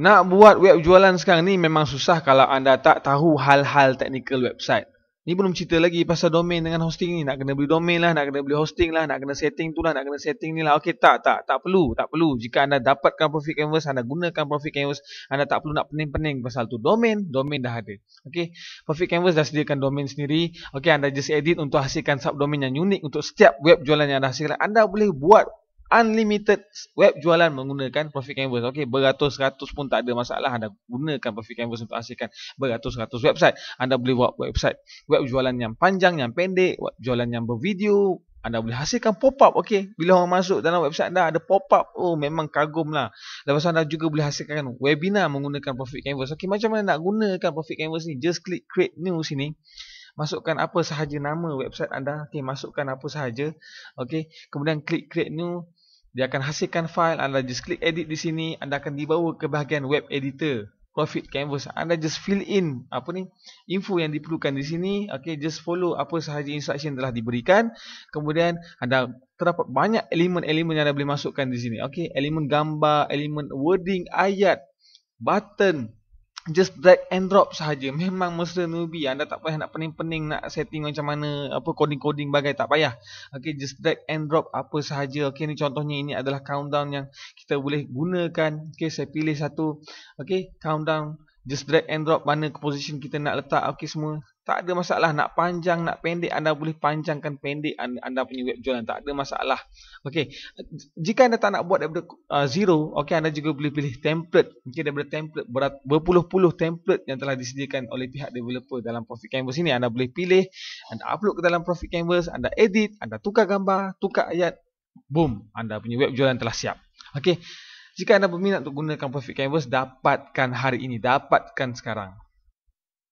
Nak buat web jualan sekarang ni memang susah kalau anda tak tahu hal-hal teknikal website. Ni belum cerita lagi pasal domain dengan hosting ni. Nak kena beli domain lah, nak kena beli hosting lah, nak kena setting tu lah, nak kena setting ni lah. Okey tak, tak, tak perlu, tak perlu. Jika anda dapatkan profit canvas, anda gunakan profit canvas, anda tak perlu nak pening-pening pasal tu. Domain, domain dah ada. Okey, profit canvas dah sediakan domain sendiri. Okey, anda just edit untuk hasilkan subdomain yang unik untuk setiap web jualan yang anda hasilkan. Anda boleh buat unlimited web jualan menggunakan profit canvas. Okey, beratus-ratus pun tak ada masalah anda gunakan profit canvas untuk hasilkan beratus-ratus website. Anda boleh buat website web jualan yang panjang, yang pendek, web jualan yang bervideo, anda boleh hasilkan pop-up okey bila orang masuk dalam website anda ada pop-up oh memang kagum lah lepas anda juga boleh hasilkan webinar menggunakan profit canvas okey macam mana nak gunakan profit canvas ni just click create new sini masukkan apa sahaja nama website anda okey masukkan apa sahaja okey kemudian klik create new dia akan hasilkan fail anda just klik edit di sini anda akan dibawa ke bahagian web editor profit canvas anda just fill in apa ni info yang diperlukan di sini Okay, just follow apa sahaja instruction telah diberikan kemudian anda terdapat banyak elemen-elemen yang anda boleh masukkan di sini Okay, elemen gambar elemen wording ayat button just drag and drop sahaja memang mesti newbie anda tak payah nak pening-pening nak setting macam mana apa coding-coding bagai tak payah okey just drag and drop apa sahaja okey ni contohnya ini adalah countdown yang kita boleh gunakan okey saya pilih satu okey countdown just drag and drop mana ke position kita nak letak okey semua tak ada masalah nak panjang, nak pendek, anda boleh panjangkan pendek anda punya web jualan. Tak ada masalah. Okey, jika anda tak nak buat daripada uh, zero, okey anda juga boleh pilih template. Mungkin daripada template, berat, berpuluh-puluh template yang telah disediakan oleh pihak developer dalam Profit Canvas ini. Anda boleh pilih, anda upload ke dalam Profit Canvas, anda edit, anda tukar gambar, tukar ayat, boom, anda punya web jualan telah siap. Okey, jika anda berminat untuk gunakan Profit Canvas, dapatkan hari ini, dapatkan sekarang.